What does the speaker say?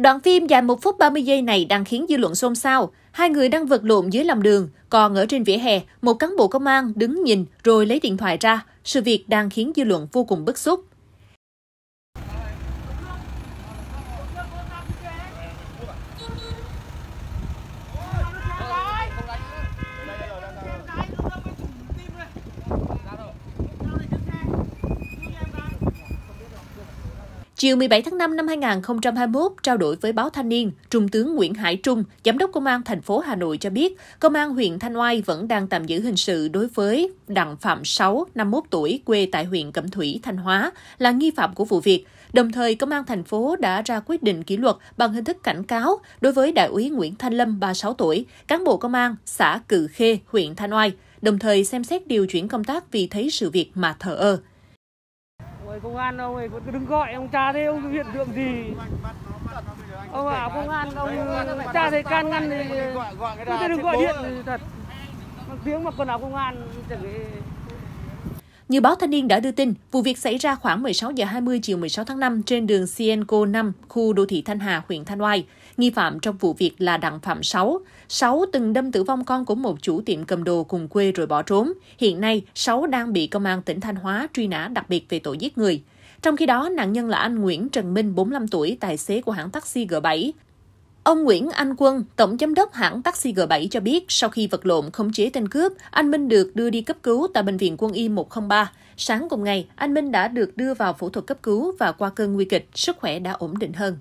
Đoạn phim dài 1 phút 30 giây này đang khiến dư luận xôn xao. Hai người đang vật lộn dưới lòng đường, còn ở trên vỉa hè, một cán bộ công an đứng nhìn rồi lấy điện thoại ra. Sự việc đang khiến dư luận vô cùng bức xúc. Chiều 17 tháng 5 năm 2021, trao đổi với báo Thanh niên, Trung tướng Nguyễn Hải Trung, Giám đốc Công an thành phố Hà Nội cho biết, Công an huyện Thanh Oai vẫn đang tạm giữ hình sự đối với Đặng Phạm Sáu, 51 tuổi, quê tại huyện Cẩm Thủy, Thanh Hóa, là nghi phạm của vụ việc. Đồng thời, Công an thành phố đã ra quyết định kỷ luật bằng hình thức cảnh cáo đối với Đại úy Nguyễn Thanh Lâm, 36 tuổi, cán bộ Công an xã Cự Khê, huyện Thanh Oai, đồng thời xem xét điều chuyển công tác vì thấy sự việc mà thờ ơ công an ông ấy vẫn cứ đứng gọi ông cha thế ông hiện tượng gì ông bảo công an ông cha thấy can ngăn thì cứ đừng gọi điện thật tiếng mà còn nào công an chẳng như báo Thanh niên đã đưa tin, vụ việc xảy ra khoảng 16 giờ 20 chiều 16 tháng 5 trên đường Cienco 5, khu đô thị Thanh Hà, huyện Thanh Oai. Nghi phạm trong vụ việc là Đặng Phạm Sáu. Sáu từng đâm tử vong con của một chủ tiệm cầm đồ cùng quê rồi bỏ trốn. Hiện nay, Sáu đang bị công an tỉnh Thanh Hóa truy nã đặc biệt về tội giết người. Trong khi đó, nạn nhân là anh Nguyễn Trần Minh, 45 tuổi, tài xế của hãng taxi G7. Ông Nguyễn Anh Quân, tổng giám đốc hãng taxi G7 cho biết, sau khi vật lộn khống chế tên cướp, anh Minh được đưa đi cấp cứu tại bệnh viện Quân y 103. Sáng cùng ngày, anh Minh đã được đưa vào phẫu thuật cấp cứu và qua cơn nguy kịch, sức khỏe đã ổn định hơn.